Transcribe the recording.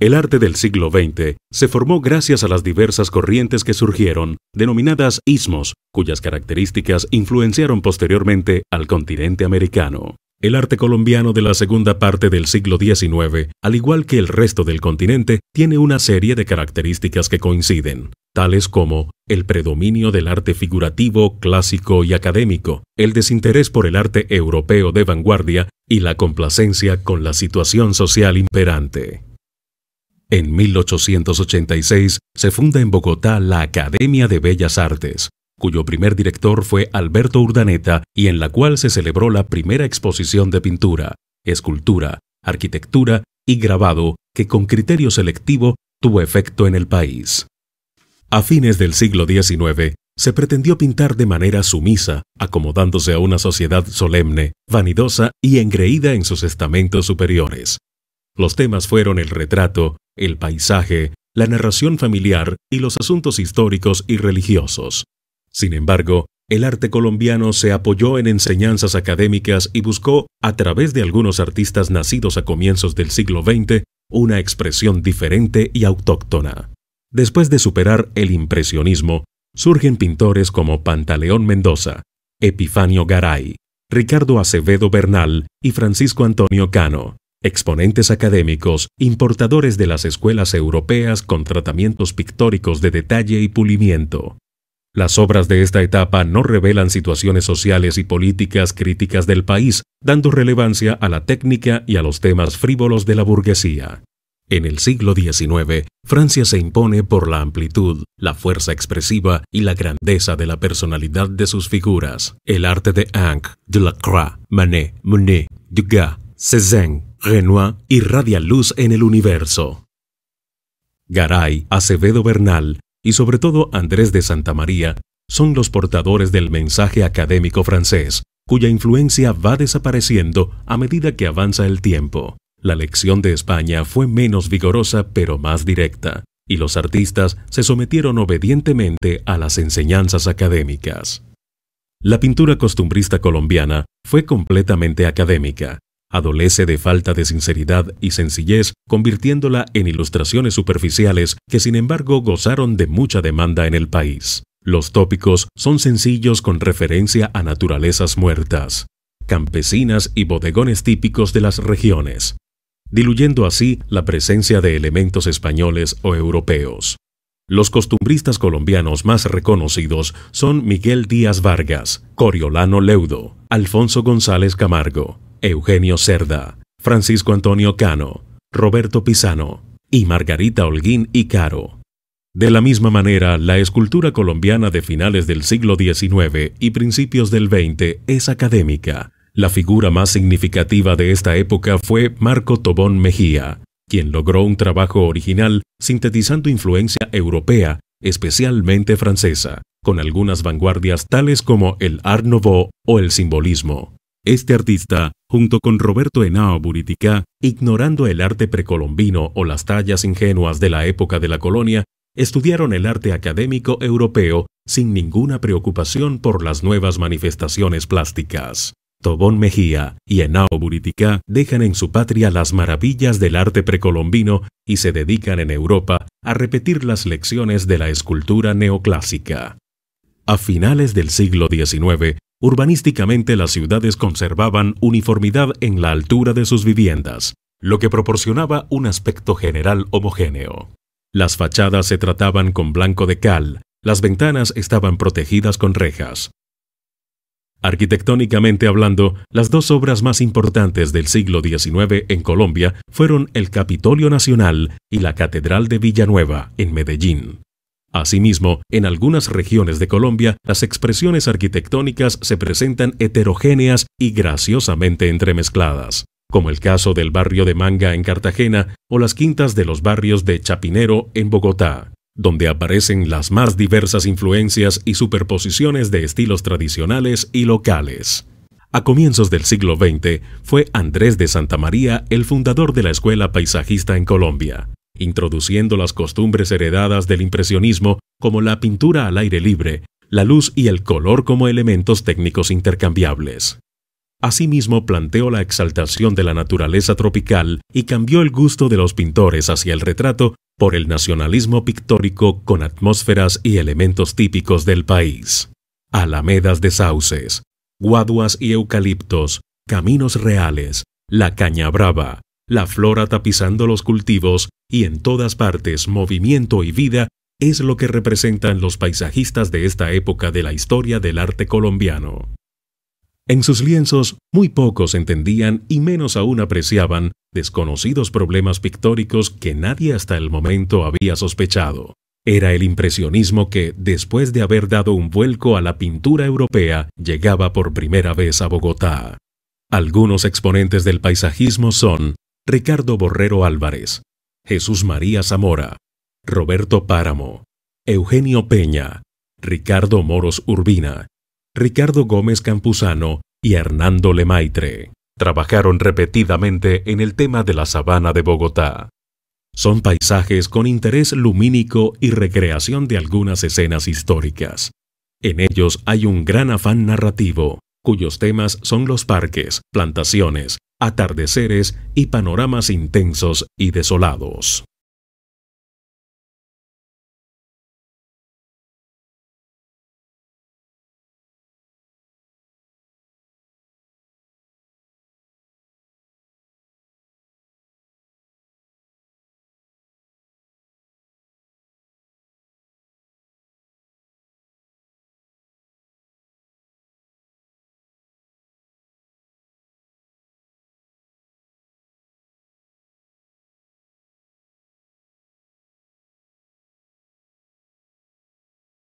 El arte del siglo XX se formó gracias a las diversas corrientes que surgieron, denominadas ismos, cuyas características influenciaron posteriormente al continente americano. El arte colombiano de la segunda parte del siglo XIX, al igual que el resto del continente, tiene una serie de características que coinciden, tales como el predominio del arte figurativo, clásico y académico, el desinterés por el arte europeo de vanguardia y la complacencia con la situación social imperante. En 1886 se funda en Bogotá la Academia de Bellas Artes, cuyo primer director fue Alberto Urdaneta y en la cual se celebró la primera exposición de pintura, escultura, arquitectura y grabado que con criterio selectivo tuvo efecto en el país. A fines del siglo XIX, se pretendió pintar de manera sumisa, acomodándose a una sociedad solemne, vanidosa y engreída en sus estamentos superiores. Los temas fueron el retrato, el paisaje, la narración familiar y los asuntos históricos y religiosos. Sin embargo, el arte colombiano se apoyó en enseñanzas académicas y buscó, a través de algunos artistas nacidos a comienzos del siglo XX, una expresión diferente y autóctona. Después de superar el impresionismo, surgen pintores como Pantaleón Mendoza, Epifanio Garay, Ricardo Acevedo Bernal y Francisco Antonio Cano, Exponentes académicos, importadores de las escuelas europeas con tratamientos pictóricos de detalle y pulimiento. Las obras de esta etapa no revelan situaciones sociales y políticas críticas del país, dando relevancia a la técnica y a los temas frívolos de la burguesía. En el siglo XIX, Francia se impone por la amplitud, la fuerza expresiva y la grandeza de la personalidad de sus figuras. El arte de la Delacroix, Manet, Monet, Degas, Cézanne, Renoir irradia luz en el universo. Garay, Acevedo Bernal y sobre todo Andrés de Santa María son los portadores del mensaje académico francés, cuya influencia va desapareciendo a medida que avanza el tiempo. La lección de España fue menos vigorosa pero más directa, y los artistas se sometieron obedientemente a las enseñanzas académicas. La pintura costumbrista colombiana fue completamente académica, Adolece de falta de sinceridad y sencillez, convirtiéndola en ilustraciones superficiales que sin embargo gozaron de mucha demanda en el país. Los tópicos son sencillos con referencia a naturalezas muertas, campesinas y bodegones típicos de las regiones, diluyendo así la presencia de elementos españoles o europeos. Los costumbristas colombianos más reconocidos son Miguel Díaz Vargas, Coriolano Leudo, Alfonso González Camargo, Eugenio Cerda, Francisco Antonio Cano, Roberto Pisano y Margarita Holguín y Caro. De la misma manera, la escultura colombiana de finales del siglo XIX y principios del XX es académica. La figura más significativa de esta época fue Marco Tobón Mejía, quien logró un trabajo original sintetizando influencia europea, especialmente francesa, con algunas vanguardias tales como el Art Nouveau o el simbolismo. Este artista, junto con Roberto Enao Buritica, ignorando el arte precolombino o las tallas ingenuas de la época de la colonia, estudiaron el arte académico europeo sin ninguna preocupación por las nuevas manifestaciones plásticas. Tobón Mejía y Enao Buritica dejan en su patria las maravillas del arte precolombino y se dedican en Europa a repetir las lecciones de la escultura neoclásica. A finales del siglo XIX, Urbanísticamente las ciudades conservaban uniformidad en la altura de sus viviendas, lo que proporcionaba un aspecto general homogéneo. Las fachadas se trataban con blanco de cal, las ventanas estaban protegidas con rejas. Arquitectónicamente hablando, las dos obras más importantes del siglo XIX en Colombia fueron el Capitolio Nacional y la Catedral de Villanueva, en Medellín. Asimismo, en algunas regiones de Colombia, las expresiones arquitectónicas se presentan heterogéneas y graciosamente entremezcladas, como el caso del barrio de Manga en Cartagena o las quintas de los barrios de Chapinero en Bogotá, donde aparecen las más diversas influencias y superposiciones de estilos tradicionales y locales. A comienzos del siglo XX fue Andrés de Santa María el fundador de la Escuela Paisajista en Colombia, introduciendo las costumbres heredadas del impresionismo como la pintura al aire libre, la luz y el color como elementos técnicos intercambiables. Asimismo, planteó la exaltación de la naturaleza tropical y cambió el gusto de los pintores hacia el retrato por el nacionalismo pictórico con atmósferas y elementos típicos del país. Alamedas de sauces, guaduas y eucaliptos, caminos reales, la caña brava, la flora tapizando los cultivos y en todas partes movimiento y vida es lo que representan los paisajistas de esta época de la historia del arte colombiano. En sus lienzos, muy pocos entendían y menos aún apreciaban desconocidos problemas pictóricos que nadie hasta el momento había sospechado. Era el impresionismo que, después de haber dado un vuelco a la pintura europea, llegaba por primera vez a Bogotá. Algunos exponentes del paisajismo son Ricardo Borrero Álvarez, Jesús María Zamora, Roberto Páramo, Eugenio Peña, Ricardo Moros Urbina, Ricardo Gómez Campuzano y Hernando Lemaitre. Trabajaron repetidamente en el tema de la sabana de Bogotá. Son paisajes con interés lumínico y recreación de algunas escenas históricas. En ellos hay un gran afán narrativo, cuyos temas son los parques, plantaciones, atardeceres y panoramas intensos y desolados.